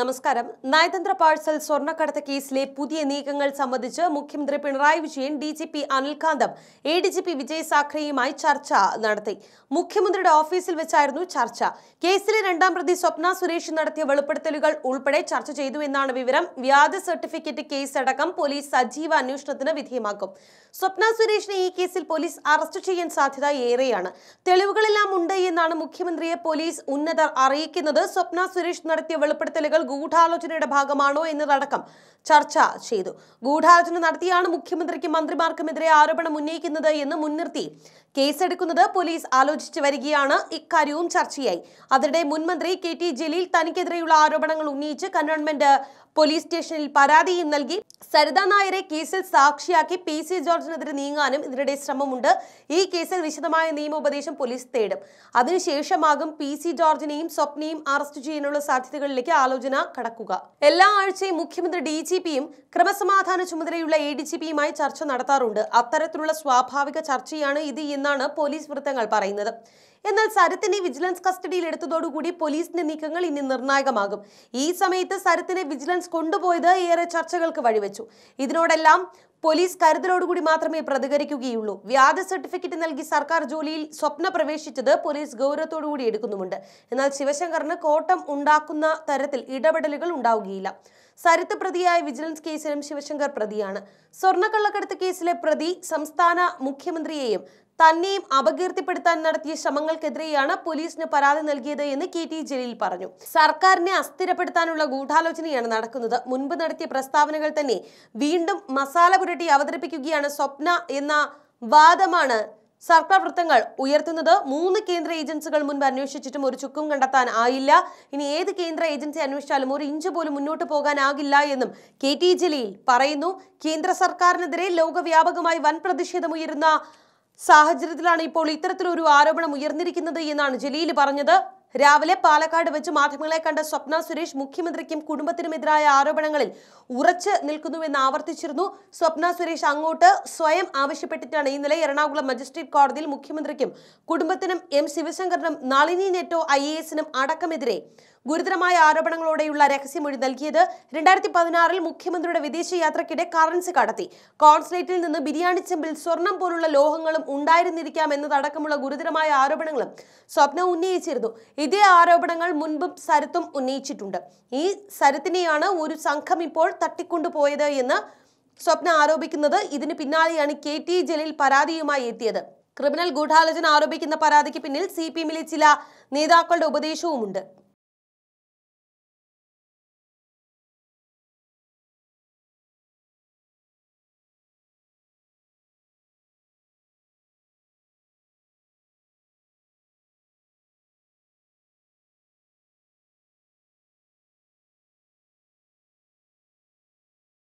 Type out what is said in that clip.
നമസ്കാരം നയതന്ത്ര പാഴ്സൽ സ്വർണ്ണക്കടത്ത് കേസിലെ പുതിയ നീക്കങ്ങൾ സംബന്ധിച്ച് മുഖ്യമന്ത്രി Pinarayi Vijayan D G P അനിൽകാന്തം A D G P Vijay സാഖ്രെയുമായി ചർച്ച നടത്തി മുഖ്യമന്ത്രിയുടെ ഓഫീസിൽ വെച്ചായിരുന്നു ചർച്ച കേസിലെ രണ്ടാം പ്രതി സ്വപ്ന സുരേഷ് നടത്തിയ വെളിപ്പെടുത്തലുകൾ ഉൾപ്പെടെ ചർച്ച ചെയ്തു എന്നാണ് വിവരം വ്യാജ സർട്ടിഫിക്കറ്റ് കേസ് അടക്കം പോലീസ് സജീവ അന്വേഷണത്തിന് വിധേയമാക്കും സ്വപ്ന സുരേഷിനെ ഈ കേസിൽ പോലീസ് അറസ്റ്റ് ചെയ്യാൻ സാധ്യത ഏറെയാണ് തെളിവുകളെല്ലാം ഉണ്ട് എന്നാണ് മുഖ്യമന്ത്രിയെ പോലീസ് ഉന്നതർ അറിയിക്കുന്നത് സ്വപ്ന സുരേഷ് നടത്തിയ വെളിപ്പെടുത്തലുകൾ ഗൂഢാലോചനയുടെ ഭാഗമാണോ എന്നതടക്കം ചർച്ച ചെയ്തു ഗൂഢാലോചന നടത്തിയാണ് മുഖ്യമന്ത്രിക്ക് മന്ത്രിമാർക്കുമെതിരെ ആരോപണം ഉന്നയിക്കുന്നത് എന്ന് മുൻനിർത്തി കേസെടുക്കുന്നത് പോലീസ് ആലോചിച്ചു വരികയാണ് ഇക്കാര്യവും ചർച്ചയായി അതിനിടെ മുൻമന്ത്രി കെ ടി ജലീൽ തനിക്കെതിരെയുള്ള ആരോപണങ്ങൾ ഉന്നയിച്ച് കന്റോൺമെന്റ് പോലീസ് സ്റ്റേഷനിൽ പരാതിയും നൽകി സരിത നായരെ കേസിൽ സാക്ഷിയാക്കി പി സി ജോർജിനെതിരെ നീങ്ങാനും ഇതിനിടെ ശ്രമമുണ്ട് ഈ കേസിൽ വിശദമായ നിയമോപദേശം പോലീസ് തേടും അതിനുശേഷമാകും പി സി ജോർജിനെയും സ്വപ്നയും അറസ്റ്റ് ചെയ്യാനുള്ള സാധ്യതകളിലേക്ക് ആലോചന കടക്കുക എല്ലാ ആഴ്ചയും മുഖ്യമന്ത്രി ഡി ജി പിയും ക്രമസമാധാന ചുമതലയുള്ള എ ഡി ജി പിയുമായി ചർച്ച നടത്താറുണ്ട് അത്തരത്തിലുള്ള സ്വാഭാവിക ചർച്ചയാണ് ഇത് എന്നാണ് പോലീസ് വൃത്തങ്ങൾ പറയുന്നത് എന്നാൽ സരത്തിനെ വിജിലൻസ് കസ്റ്റഡിയിൽ എടുത്തതോടുകൂടി പോലീസിന്റെ നീക്കങ്ങൾ ഇനി നിർണായകമാകും ഈ സമയത്ത് സരത്തിനെ വിജിലൻസ് കൊണ്ടുപോയത് ഏറെ ചർച്ചകൾക്ക് വഴിവെച്ചു ഇതിനോടെല്ലാം പോലീസ് കരുതലോടുകൂടി മാത്രമേ പ്രതികരിക്കുകയുള്ളൂ വ്യാജ സർട്ടിഫിക്കറ്റ് നൽകി സർക്കാർ ജോലിയിൽ സ്വപ്ന പ്രവേശിച്ചത് പോലീസ് ഗൗരവത്തോടുകൂടി എടുക്കുന്നുമുണ്ട് എന്നാൽ ശിവശങ്കറിന് കോട്ടം ഉണ്ടാക്കുന്ന തരത്തിൽ ഇടപെടലുകൾ ഉണ്ടാവുകയില്ല സരിത്ത് പ്രതിയായ വിജിലൻസ് കേസിലും ശിവശങ്കർ പ്രതിയാണ് സ്വർണ്ണക്കള്ളക്കടത്ത് കേസിലെ പ്രതി സംസ്ഥാന മുഖ്യമന്ത്രിയെയും തന്നെയും അപകീർത്തിപ്പെടുത്താൻ നടത്തിയ ശ്രമങ്ങൾക്കെതിരെയാണ് പോലീസിന് പരാതി നൽകിയത് എന്ന് കെ ടി ജലീൽ പറഞ്ഞു സർക്കാരിനെ അസ്ഥിരപ്പെടുത്താനുള്ള ഗൂഢാലോചനയാണ് നടക്കുന്നത് മുൻപ് നടത്തിയ പ്രസ്താവനകൾ തന്നെ വീണ്ടും മസാല പുരട്ടി അവതരിപ്പിക്കുകയാണ് സ്വപ്ന എന്ന വാദമാണ് സർക്കാർ വൃത്തങ്ങൾ ഉയർത്തുന്നത് മൂന്ന് കേന്ദ്ര ഏജൻസികൾ മുൻപ് അന്വേഷിച്ചിട്ടും ഒരു ചുക്കും കണ്ടെത്താൻ ആയില്ല ഇനി ഏത് കേന്ദ്ര ഏജൻസി അന്വേഷിച്ചാലും ഒരു ഇഞ്ച് പോലും മുന്നോട്ട് പോകാനാകില്ല എന്നും കെ ടി ജലീൽ പറയുന്നു കേന്ദ്ര സർക്കാരിനെതിരെ ലോകവ്യാപകമായി വൻ പ്രതിഷേധമുയരുന്ന സാഹചര്യത്തിലാണ് ഇപ്പോൾ ഇത്തരത്തിലൊരു ആരോപണം ഉയർന്നിരിക്കുന്നത് എന്നാണ് ജലീൽ പറഞ്ഞത് രാവിലെ പാലക്കാട് വെച്ച് മാധ്യമങ്ങളെ കണ്ട സ്വപ്ന സുരേഷ് മുഖ്യമന്ത്രിക്കും കുടുംബത്തിനുമെതിരായ ആരോപണങ്ങളിൽ ഉറച്ച് നിൽക്കുന്നുവെന്ന് ആവർത്തിച്ചിരുന്നു സ്വപ്ന സുരേഷ് അങ്ങോട്ട് സ്വയം ആവശ്യപ്പെട്ടിട്ടാണ് ഇന്നലെ എറണാകുളം മജിസ്ട്രേറ്റ് കോടതിയിൽ മുഖ്യമന്ത്രിക്കും കുടുംബത്തിനും എം ശിവശങ്കറിനും നളിനി നെറ്റോ ഐ എസിനും അടക്കമെതിരെ ഗുരുതരമായ ആരോപണങ്ങളോടെയുള്ള രഹസ്യമൊഴി നൽകിയത് രണ്ടായിരത്തി പതിനാറിൽ മുഖ്യമന്ത്രിയുടെ യാത്രക്കിടെ കറൻസി കടത്തി കോൺസുലേറ്റിൽ നിന്ന് ബിരിയാണി ചെമ്പിൽ സ്വർണം പോലുള്ള ലോഹങ്ങളും ഉണ്ടായിരുന്നിരിക്കാം എന്നതടക്കമുള്ള ഗുരുതരമായ ആരോപണങ്ങളും സ്വപ്ന ഉന്നയിച്ചിരുന്നു ഇതേ ആരോപണങ്ങൾ മുൻപും സരത്തും ഉന്നയിച്ചിട്ടുണ്ട് ഈ സരത്തിനെയാണ് ഒരു സംഘം ഇപ്പോൾ തട്ടിക്കൊണ്ടുപോയത് എന്ന് സ്വപ്ന ആരോപിക്കുന്നത് ഇതിന് പിന്നാലെയാണ് കെ ടി ജലീൽ പരാതിയുമായി എത്തിയത് ക്രിമിനൽ ഗൂഢാലോചന ആരോപിക്കുന്ന പരാതിക്ക് പിന്നിൽ സി പി എമ്മിലെ ചില നേതാക്കളുടെ ഉപദേശവുമുണ്ട്